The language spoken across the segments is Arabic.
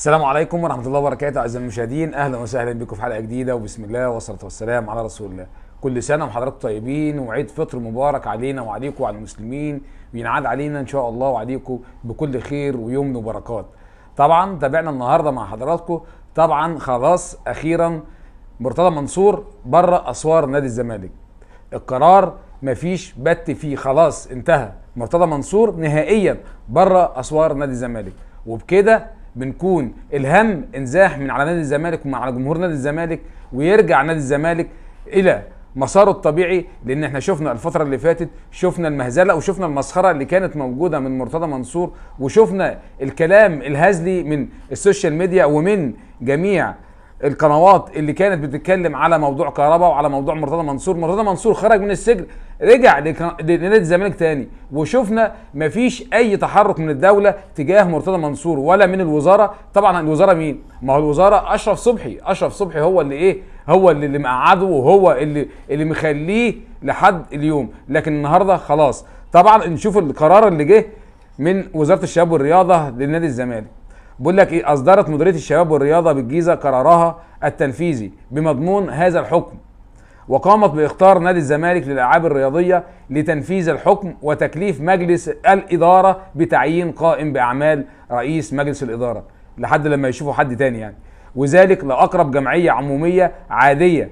السلام عليكم ورحمه الله وبركاته اعزائي المشاهدين اهلا وسهلا بكم في حلقه جديده وبسم الله والصلاه والسلام على رسول الله كل سنه وحضراتكم طيبين وعيد فطر مبارك علينا وعليكم وعلى المسلمين بينعاد علينا ان شاء الله وعليكم بكل خير ويمن وبركات طبعا تابعنا النهارده مع حضراتكم طبعا خلاص اخيرا مرتضى منصور بره اسوار نادي الزمالك القرار مفيش بت فيه خلاص انتهى مرتضى منصور نهائيا بره اسوار نادي الزمالك وبكده بنكون الهم انزاح من على نادي الزمالك ومن على جمهور نادي الزمالك ويرجع نادي الزمالك الى مساره الطبيعي لان احنا شفنا الفتره اللي فاتت شفنا المهزله وشفنا المسخره اللي كانت موجوده من مرتضى منصور وشفنا الكلام الهزلي من السوشيال ميديا ومن جميع القنوات اللي كانت بتتكلم على موضوع كهرباء وعلى موضوع مرتضى منصور مرتضى منصور خرج من السجن رجع لنادي الزمالك تاني وشفنا مفيش اي تحرك من الدوله تجاه مرتضى منصور ولا من الوزاره طبعا الوزاره مين ما هو الوزاره اشرف صبحي اشرف صبحي هو اللي ايه هو اللي, اللي مقعده وهو اللي اللي مخليه لحد اليوم لكن النهارده خلاص طبعا نشوف القرار اللي جه من وزاره الشباب والرياضه لنادي الزمالك بقول لك ايه اصدرت مديريه الشباب والرياضه بالجيزه قرارها التنفيذي بمضمون هذا الحكم وقامت باختار نادي الزمالك للالعاب الرياضيه لتنفيذ الحكم وتكليف مجلس الاداره بتعيين قائم باعمال رئيس مجلس الاداره لحد لما يشوفوا حد تاني يعني وذلك لاقرب جمعيه عموميه عاديه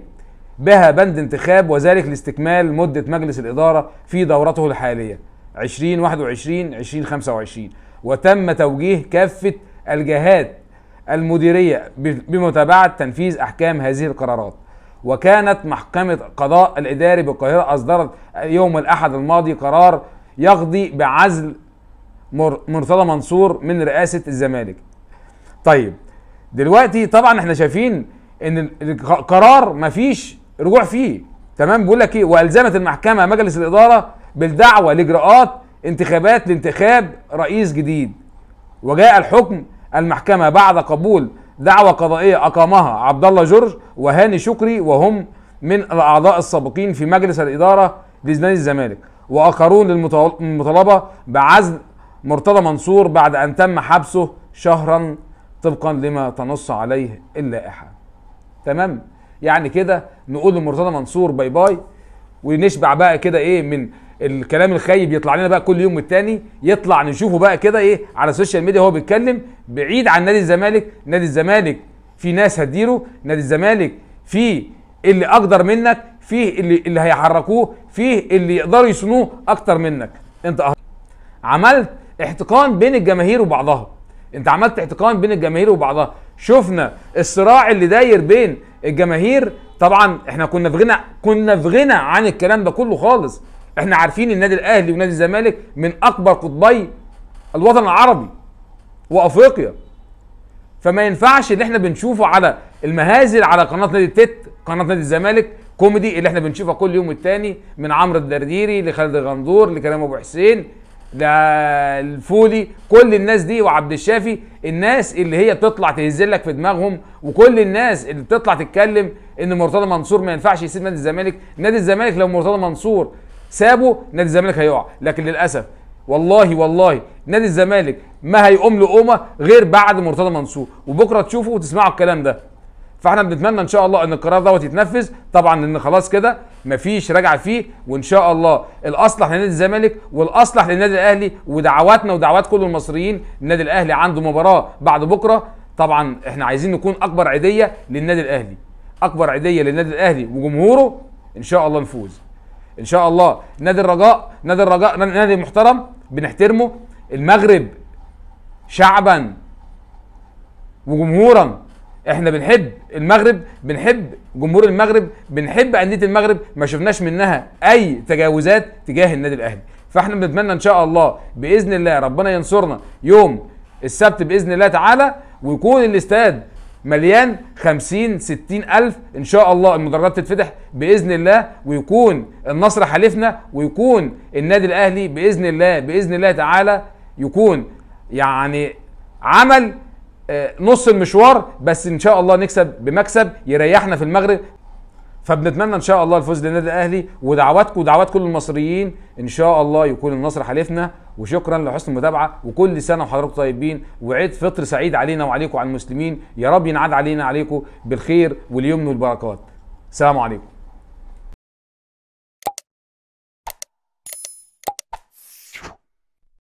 بها بند انتخاب وذلك لاستكمال مده مجلس الاداره في دورته الحاليه 2021 2025 وتم توجيه كافه الجهات المديريه بمتابعه تنفيذ احكام هذه القرارات وكانت محكمة قضاء الإداري بالقاهرة أصدرت يوم الأحد الماضي قرار يقضي بعزل مرتضى منصور من رئاسة الزمالك طيب دلوقتي طبعا احنا شايفين ان القرار مفيش رجوع فيه تمام بيقول لك ايه والزمت المحكمه مجلس الاداره بالدعوه لاجراءات انتخابات لانتخاب رئيس جديد وجاء الحكم المحكمه بعد قبول دعوة قضائية أقامها عبد الله جورج وهاني شكري وهم من الأعضاء السابقين في مجلس الإدارة لنادي الزمالك وآخرون للمطالبة بعزل مرتضى منصور بعد أن تم حبسه شهرا طبقا لما تنص عليه اللائحة تمام يعني كده نقول لمرتضى منصور باي باي ونشبع بقى كده ايه من الكلام الخايب يطلع لنا بقى كل يوم والتاني يطلع نشوفه بقى كده ايه على السوشيال ميديا وهو بيتكلم بعيد عن نادي الزمالك نادي الزمالك في ناس هتديره نادي الزمالك في اللي اقدر منك فيه اللي اللي هيحركوه فيه اللي يقدروا يصنوه اكتر منك انت أهل. عملت احتقان بين الجماهير وبعضها انت عملت احتقان بين الجماهير وبعضها شفنا الصراع اللي داير بين الجماهير طبعا احنا كنا في غنى كنا في غنى عن الكلام ده كله خالص احنا عارفين النادي الاهلي ونادي الزمالك من اكبر قطبي الوطن العربي وافريقيا فما ينفعش اللي احنا بنشوفه على المهازل على قناه نادي التت قناه نادي الزمالك كوميدي اللي احنا بنشوفها كل يوم والتاني من عمرو الدرديري لخالد الغندور لكلام ابو حسين للفولي كل الناس دي وعبد الشافي الناس اللي هي تطلع تهزلك في دماغهم وكل الناس اللي بتطلع تتكلم ان مرتضى منصور ما ينفعش يسيب نادي الزمالك نادي الزمالك لو مرتضى منصور سابه نادي الزمالك هيقع لكن للاسف والله والله نادي الزمالك ما هيقوم له قومه غير بعد مرتضى منصور وبكره تشوفوا وتسمعوا الكلام ده فاحنا بنتمنى ان شاء الله ان القرار دوت يتنفذ طبعا ان خلاص كده مفيش رجعه فيه وان شاء الله الاصلح لنادي الزمالك والاصلح للنادي الاهلي ودعواتنا ودعوات كل المصريين النادي الاهلي عنده مباراه بعد بكره طبعا احنا عايزين نكون اكبر عيديه للنادي الاهلي اكبر عيديه للنادي الاهلي وجمهوره ان شاء الله نفوز ان شاء الله نادي الرجاء نادي الرجاء نادي محترم بنحترمه المغرب شعبا وجمهورا احنا بنحب المغرب بنحب جمهور المغرب بنحب انديه المغرب ما شفناش منها اي تجاوزات تجاه النادي الاهلي فاحنا بنتمنى ان شاء الله باذن الله ربنا ينصرنا يوم السبت باذن الله تعالى ويكون الاستاد مليان 50 60 ألف إن شاء الله المدرجات تتفتح بإذن الله ويكون النصر حليفنا ويكون النادي الأهلي بإذن الله بإذن الله تعالى يكون يعني عمل آه، نص المشوار بس ان شاء الله نكسب بمكسب يريحنا في المغرب فبنتمنى ان شاء الله الفوز للنادي الاهلي ودعواتكم ودعوات كل المصريين ان شاء الله يكون النصر حليفنا وشكرا لحسن المتابعه وكل سنه وحضراتكم طيبين وعيد فطر سعيد علينا وعليكم وعلى المسلمين يا رب ينعاد علينا عليكم بالخير واليمن والبركات سلام عليكم